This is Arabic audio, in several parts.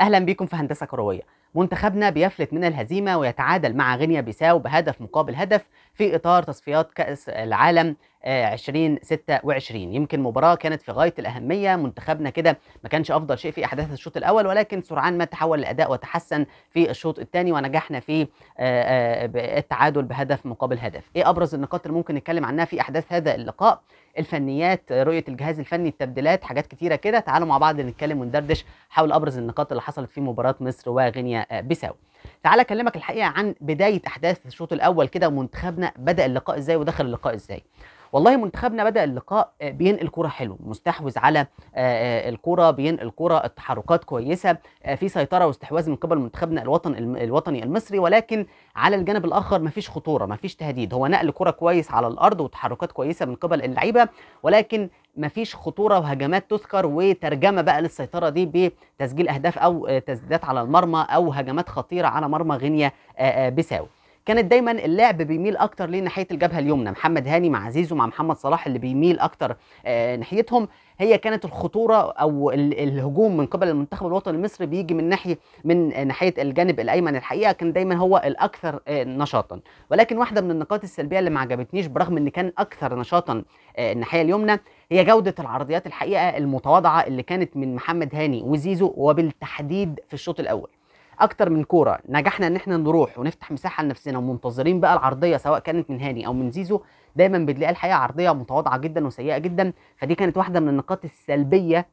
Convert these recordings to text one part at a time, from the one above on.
اهلا بيكم في هندسه كرويه منتخبنا بيفلت من الهزيمة ويتعادل مع غينيا بيساو بهدف مقابل هدف في إطار تصفيات كأس العالم 2026 آه، يمكن مباراة كانت في غاية الأهمية منتخبنا كده ما كانش أفضل شيء في أحداث الشوط الأول ولكن سرعان ما تحول الأداء وتحسن في الشوط الثاني ونجحنا في آه، آه، التعادل بهدف مقابل هدف إيه أبرز النقاط اللي ممكن نتكلم عنها في أحداث هذا اللقاء الفنيات رؤية الجهاز الفني التبديلات حاجات كتيرة كده تعالوا مع بعض نتكلم وندردش حول أبرز النقاط اللي حصلت في مباراة مصر وغينيا بيساوي تعال اكلمك الحقيقه عن بدايه احداث الشوط الاول كده ومنتخبنا بدا اللقاء ازاي ودخل اللقاء ازاي والله منتخبنا بدا اللقاء آه، بينقل كوره حلو مستحوذ على آه، آه، الكوره بينقل كوره التحركات كويسه في سيطره واستحواذ من قبل منتخبنا الوطن الوطني المصري ولكن على الجانب الاخر مفيش خطوره مفيش تهديد هو نقل كوره كويس على الارض وتحركات كويسه من قبل اللعيبه ولكن مفيش خطوره وهجمات تذكر وترجمه بقى للسيطره دي بتسجيل اهداف او تسديدات على المرمى او هجمات خطيره على مرمى غينيا بيساو كانت دايما اللعب بيميل اكتر لناحيه الجبهه اليمنى محمد هاني مع زيزو مع محمد صلاح اللي بيميل اكتر آه، ناحيتهم هي كانت الخطوره او الهجوم من قبل المنتخب الوطني المصري بيجي من ناحيه من ناحيه الجانب الايمن الحقيقه كان دايما هو الاكثر آه، نشاطا ولكن واحده من النقاط السلبيه اللي ما عجبتنيش برغم ان كان اكثر نشاطا آه، الناحيه اليمنى هي جودة العرضيات الحقيقة المتواضعة اللي كانت من محمد هاني وزيزو وبالتحديد في الشوط الأول اكتر من كوره نجحنا ان احنا نروح ونفتح مساحه لنفسنا ومنتظرين بقى العرضيه سواء كانت من هاني او من زيزو دايما بتلاقي الحقيقه عرضيه متواضعه جدا وسيئه جدا فدي كانت واحده من النقاط السلبيه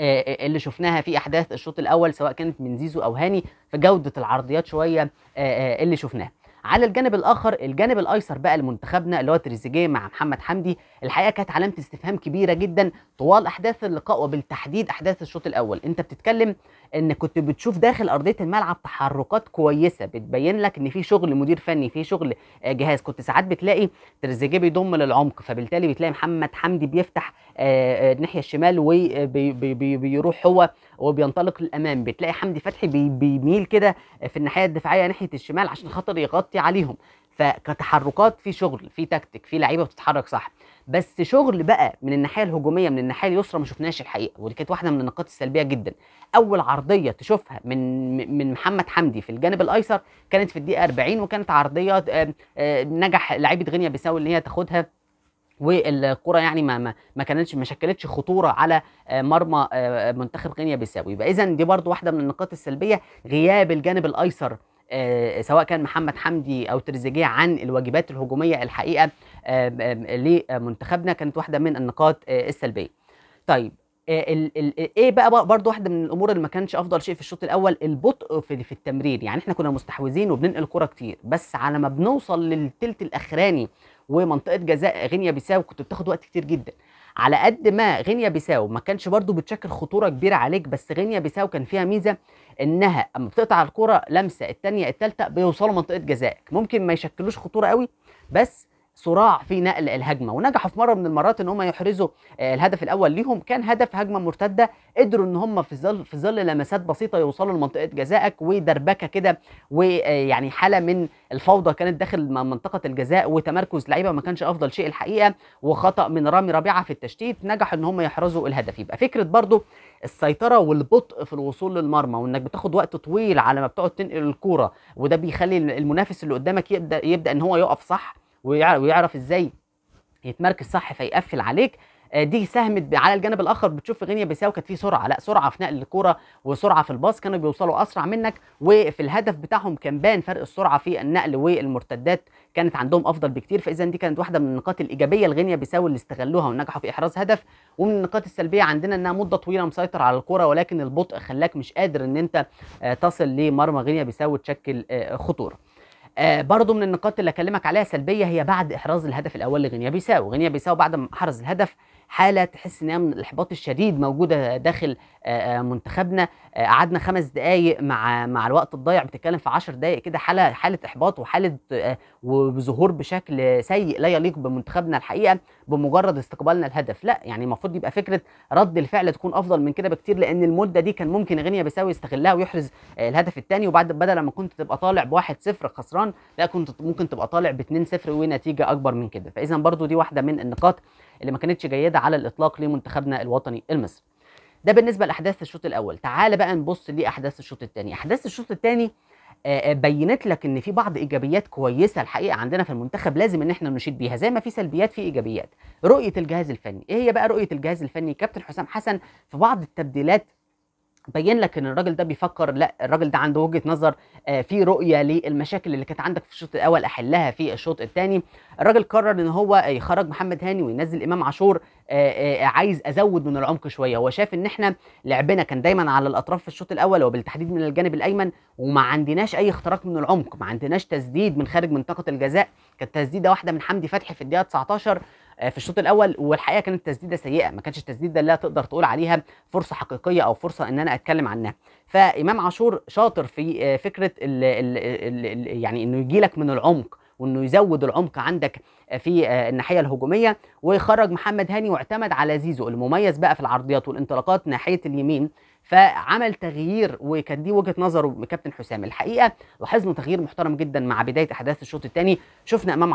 آه، آه، اللي شفناها في احداث الشوط الاول سواء كانت من زيزو او هاني فجوده العرضيات شويه آه، اللي شفناها على الجانب الاخر الجانب الايسر بقى لمنتخبنا اللي هو تريزيجيه مع محمد حمدي الحقيقه كانت علامه استفهام كبيره جدا طوال احداث اللقاء وبالتحديد احداث الشوط الاول انت بتتكلم ان كنت بتشوف داخل ارضيه الملعب تحركات كويسه بتبين لك ان في شغل مدير فني في شغل آه، جهاز كنت ساعات بتلاقي تريزيجيه بيضم للعمق فبالتالي بتلاقي محمد حمدي بيفتح آه، آه، الناحيه الشمال وبيروح هو وبينطلق للامام بتلاقي حمدي فتحي بيميل كده في الناحيه الدفاعيه ناحيه الشمال عشان خاطر يغطي عليهم فكتحركات في شغل في تكتيك في لعيبه بتتحرك صح بس شغل بقى من الناحيه الهجوميه من الناحيه اليسرى ما شفناش الحقيقه ودي كانت واحده من النقاط السلبيه جدا اول عرضيه تشوفها من من محمد حمدي في الجانب الايسر كانت في الدقيقه 40 وكانت عرضيه نجح لعيبه غينيا بيساوي ان هي تاخدها والكرة يعني ما ما, ما كانتش ما شكلتش خطورة على آه، مرمى آه، منتخب غينيا بيساوي يبقى إذا دي برضو واحدة من النقاط السلبية غياب الجانب الأيسر آه، سواء كان محمد حمدي او تريزيجيه عن الواجبات الهجوميه الحقيقه آه، آه، لمنتخبنا كانت واحده من النقاط السلبيه. طيب ايه بقى برضه واحده من الامور اللي ما كانش افضل شيء في الشوط الاول البطء في, في التمرير يعني احنا كنا مستحوذين وبننقل كره كتير بس على ما بنوصل للثلث الاخراني ومنطقه جزاء غينيا بيساو كنت بتاخد وقت كتير جدا على قد ما غينيا بيساو ما كانش برضو بتشكل خطوره كبيره عليك بس غينيا بيساو كان فيها ميزه انها اما بتقطع الكره لمسه الثانيه الثالثه بيوصلوا منطقه جزائك ممكن ما يشكلوش خطوره قوي بس صراع في نقل الهجمه ونجحوا في مره من المرات ان هم يحرزوا آه، الهدف الاول ليهم كان هدف هجمه مرتده قدروا ان هم في ظل في ظل لمسات بسيطه يوصلوا لمنطقه جزائك ودربكه كده ويعني حاله من الفوضى كانت داخل منطقه الجزاء وتمركز لعيبه ما كانش افضل شيء الحقيقه وخطا من رامي ربيعه في التشتيت نجحوا ان هم يحرزوا الهدف يبقى فكره برضو السيطره والبطء في الوصول للمرمى وانك بتاخد وقت طويل على ما بتقعد تنقل الكوره وده بيخلي المنافس اللي قدامك يبدا يبدا ان هو يقف صح ويعرف ازاي يتمركز صح فيقفل عليك آه، دي ساهمت على الجانب الاخر بتشوف غينيا بيساو كانت في سرعه لا سرعه في نقل الكوره وسرعه في الباص كانوا بيوصلوا اسرع منك وفي الهدف بتاعهم كان بان فرق السرعه في النقل والمرتدات كانت عندهم افضل بكتير فاذا دي كانت واحده من النقاط الايجابيه لغينيا بيساو اللي استغلوها ونجحوا في احراز هدف ومن النقاط السلبيه عندنا انها مده طويله مسيطر على الكوره ولكن البطء خلاك مش قادر ان انت آه، تصل لمرمى غينيا بيساو تشكل آه، خطوره آه برضه من النقاط اللي اكلمك عليها سلبيه هي بعد احراز الهدف الاول لغينيا بيساو غينيا بيساو بعد ما حرز الهدف حاله تحس إن من الاحباط الشديد موجوده داخل منتخبنا قعدنا خمس دقائق مع مع الوقت الضايع بتتكلم في 10 دقائق كده حاله حاله احباط وحاله وظهور بشكل سيء لا يليق بمنتخبنا الحقيقه بمجرد استقبالنا الهدف لا يعني المفروض يبقى فكره رد الفعل تكون افضل من كده بكتير لان المده دي كان ممكن غينيا بيساوي يستغلها ويحرز الهدف الثاني وبعد بدل ما كنت تبقى طالع ب 1-0 خسران لا كنت ممكن تبقى طالع ب 2-0 ونتيجه اكبر من كده فاذا برضو دي واحده من النقاط اللي ما كانتش جيده على الاطلاق لمنتخبنا الوطني المصري ده بالنسبه لاحداث الشوط الاول تعال بقى نبص لاحداث الشوط الثاني احداث الشوط الثاني آه، آه، بينت لك ان في بعض ايجابيات كويسه الحقيقه عندنا في المنتخب لازم ان احنا نشيد بيها زي ما في سلبيات في ايجابيات رؤيه الجهاز الفني ايه هي بقى رؤيه الجهاز الفني كابتن حسام حسن في بعض التبديلات بين لك ان الراجل ده بيفكر لا الراجل ده عنده وجهه نظر آه، في رؤيه للمشاكل اللي كانت عندك في الشوط الاول احلها في الشوط الثاني الراجل قرر ان هو يخرج محمد هاني وينزل امام عاشور آه، آه، عايز ازود من العمق شويه هو شاف ان احنا لعبنا كان دايما على الاطراف في الشوط الاول وبالتحديد من الجانب الايمن وما عندناش اي اختراق من العمق ما عندناش تسديد من خارج منطقه الجزاء كانت تسديده واحده من حمدي فتحي في الدقيقه 19 آه، في الشوط الاول والحقيقه كانت تسديده سيئه ما كانتش التسديده اللي تقدر تقول عليها فرصه حقيقيه او فرصه ان انا اتكلم عنها فامام عاشور شاطر في آه، فكره الـ الـ الـ الـ يعني انه يجي لك من العمق وانه يزود العمق عندك آه، في آه، الناحيه الهجوميه ويخرج محمد هاني واعتمد على زيزو المميز بقى في العرضيات والانطلاقات ناحيه اليمين فعمل تغيير وكان دي وجهه نظره كابتن حسام الحقيقه لاحظنا تغيير محترم جدا مع بدايه احداث الشوط الثاني شفنا امام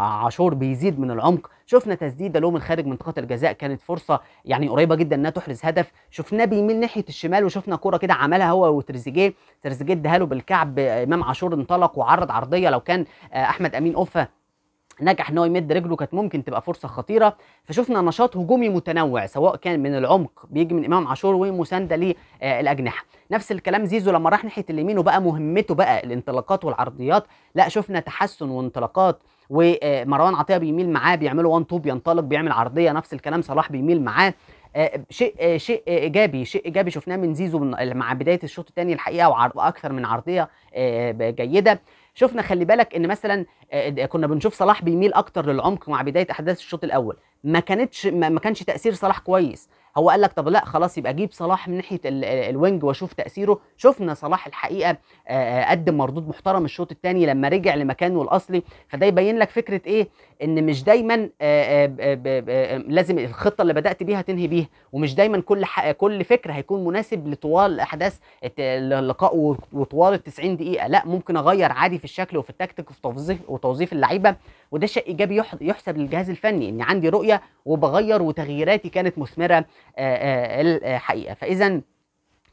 عاشور بيزيد من العمق شفنا تسديده له من خارج منطقه الجزاء كانت فرصه يعني قريبه جدا انها تحرز هدف شفناه بيميل ناحيه الشمال وشفنا كوره كده عملها هو وتريزيجيه تريزيجيه اداها له بالكعب امام عاشور انطلق وعرض عرضيه لو كان آه، احمد امين اوفا نجح ان هو يمد رجله كانت ممكن تبقى فرصه خطيره فشفنا نشاط هجومي متنوع سواء كان من العمق بيجي من امام عاشور ومسانده للاجنحه آه، نفس الكلام زيزو لما راح ناحيه اليمين وبقى مهمته بقى الانطلاقات والعرضيات لا شفنا تحسن وانطلاقات ومروان آه، عطيه بيميل معاه بيعملوا وان تو بينطلق بيعمل عرضيه نفس الكلام صلاح بيميل معاه شيء شيء ايجابي شيء ايجابي شفناه من زيزو مع بدايه الشوط الثاني الحقيقه واكثر من عرضيه جيده شفنا خلي بالك ان مثلا آه، كنا بنشوف صلاح بيميل اكتر للعمق مع بدايه احداث الشوط الاول ما كانتش ما كانش تاثير صلاح كويس هو قال لك طب لا خلاص يبقى جيب صلاح من ناحيه الوينج واشوف تاثيره شفنا صلاح الحقيقه آه، آه، قدم مردود محترم الشوط الثاني لما رجع لمكانه الاصلي فده يبين لك فكره ايه ان مش دايما آه، لازم الخطه اللي بدات بيها تنهي بيها ومش دايما كل كل فكر هيكون مناسب لطوال احداث اللقاء وطوال ال 90 دقيقه لا ممكن اغير عادي في الشكل وفي التكتيك وفي توظيف وتوظيف اللعيبه وده شيء ايجابي يحسب للجهاز الفني ان عندي رؤيه وبغير وتغييراتي كانت مثمره آه، آه، الحقيقه آه، فاذا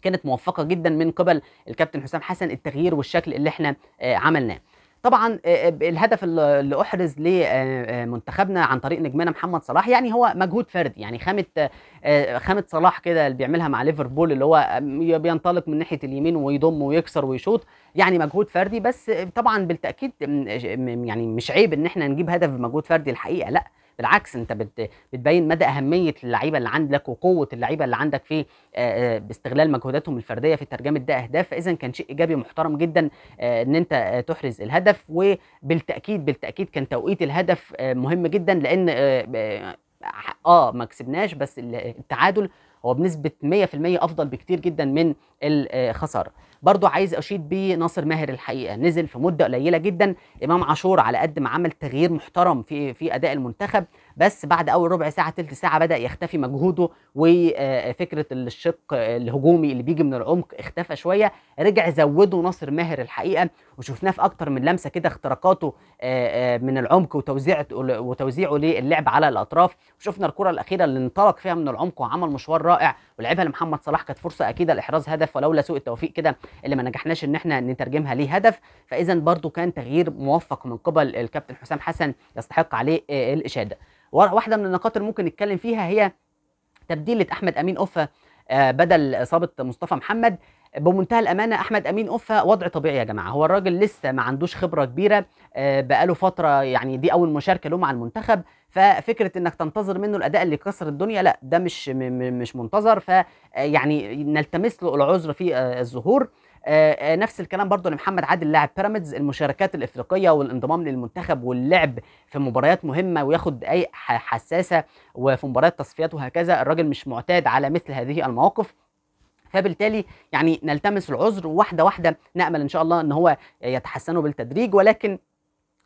كانت موفقه جدا من قبل الكابتن حسام حسن التغيير والشكل اللي احنا عملناه طبعا الهدف اللي احرز لمنتخبنا عن طريق نجمنا محمد صلاح يعني هو مجهود فردي يعني خامه خامه صلاح كده اللي بيعملها مع ليفربول اللي هو بينطلق من ناحيه اليمين ويضم ويكسر ويشوط يعني مجهود فردي بس طبعا بالتاكيد يعني مش عيب ان احنا نجيب هدف بمجهود فردي الحقيقه لا بالعكس انت بت... بتبين مدى اهميه اللعيبه اللي عندك وقوه اللعيبه اللي عندك في باستغلال مجهوداتهم الفرديه في ترجمه ده اهداف فاذا كان شيء ايجابي محترم جدا ان انت تحرز الهدف وبالتاكيد بالتاكيد كان توقيت الهدف مهم جدا لان اه ما كسبناش بس التعادل هو بنسبه 100% افضل بكتير جدا من الخساره برضو عايز اشيد بيه ناصر ماهر الحقيقه نزل في مده قليله جدا امام عاشور على قد ما عمل تغيير محترم في في اداء المنتخب بس بعد اول ربع ساعه ثلث ساعه بدا يختفي مجهوده وفكره الشق الهجومي اللي بيجي من العمق اختفى شويه رجع زوده ناصر ماهر الحقيقه وشفناه في اكتر من لمسه كده اختراقاته آه، آه، من العمق وتوزيعه وتوزيعه للعب على الاطراف وشفنا الكره الاخيره اللي انطلق فيها من العمق وعمل مشوار رائع ولعبها لمحمد صلاح كانت فرصه اكيده لاحراز هدف ولولا سوء التوفيق كده اللي ما نجحناش ان احنا نترجمها ليه هدف فاذا برده كان تغيير موفق من قبل الكابتن حسام حسن يستحق عليه آه، الاشاده واحده من النقاط اللي ممكن نتكلم فيها هي تبديله احمد امين اوفا آه، بدل اصابه مصطفى محمد بمنتهى الامانه احمد امين اوفا وضع طبيعي يا جماعه هو الراجل لسه ما عندوش خبره كبيره آه، بقاله فتره يعني دي اول مشاركه له مع المنتخب ففكره انك تنتظر منه الاداء اللي كسر الدنيا لا ده مش مش منتظر فيعني آه، نلتمس له العذر في الظهور آه، آه، نفس الكلام برضو لمحمد عادل لاعب بيراميدز المشاركات الافريقيه والانضمام للمنتخب واللعب في مباريات مهمه وياخد اي حساسه وفي مباريات تصفيات وهكذا الراجل مش معتاد على مثل هذه المواقف فبالتالي يعني نلتمس العذر واحده واحده نامل ان شاء الله ان هو يتحسنوا بالتدريج ولكن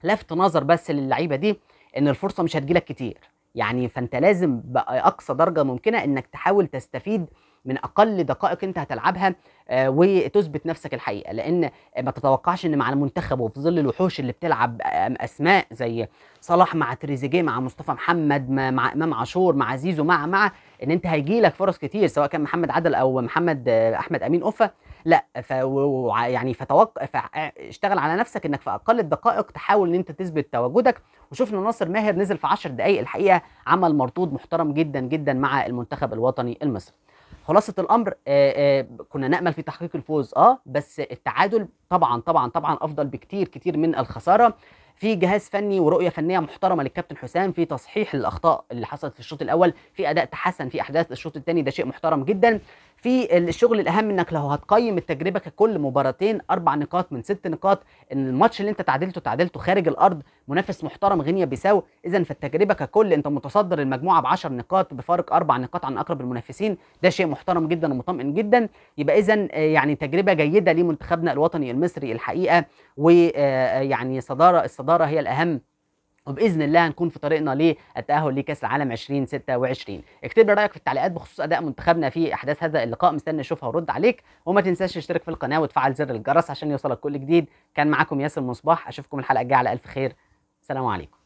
لفت نظر بس للعيبه دي ان الفرصه مش هتجيلك كتير يعني فانت لازم باقصى درجه ممكنه انك تحاول تستفيد من اقل دقائق انت هتلعبها آه، وتثبت نفسك الحقيقه لان ما تتوقعش ان مع المنتخب وفي ظل الوحوش اللي بتلعب اسماء زي صلاح مع تريزيجيه مع مصطفى محمد مع امام عاشور مع زيزو مع مع ان انت هيجي لك فرص كتير سواء كان محمد عدل او محمد آه، احمد امين اوفا لا ف يعني فتوق... اشتغل على نفسك انك في اقل الدقائق تحاول ان انت تثبت تواجدك وشفنا ناصر ماهر نزل في 10 دقائق الحقيقه عمل مردود محترم جدا جدا مع المنتخب الوطني المصري خلاصه الامر آآ آه، آآ آه، كنا نامل في تحقيق الفوز اه بس التعادل طبعا طبعا طبعا افضل بكتير كتير من الخساره في جهاز فني ورؤيه فنيه محترمه للكابتن حسام في تصحيح للاخطاء اللي حصلت في الشوط الاول في اداء تحسن في احداث الشوط الثاني ده شيء محترم جدا في الشغل الاهم انك لو هتقيم التجربه ككل مباراتين اربع نقاط من ست نقاط ان الماتش اللي انت تعادلته تعادلته خارج الارض منافس محترم غينيا بيساو اذا فالتجربه ككل انت متصدر المجموعه ب 10 نقاط بفارق اربع نقاط عن اقرب المنافسين ده شيء محترم جدا ومطمئن جدا يبقى اذا آه، يعني تجربه جيده لمنتخبنا الوطني المصري الحقيقه ويعني صداره الصداره هي الاهم وباذن الله هنكون في طريقنا للتاهل لكاس العالم 2026 اكتب لي رايك في التعليقات بخصوص اداء منتخبنا في احداث هذا اللقاء مستني اشوفها وارد عليك وما تنساش تشترك في القناه وتفعل زر الجرس عشان يوصلك كل جديد كان معاكم ياسر مصباح اشوفكم الحلقه الجايه على الف خير سلام عليكم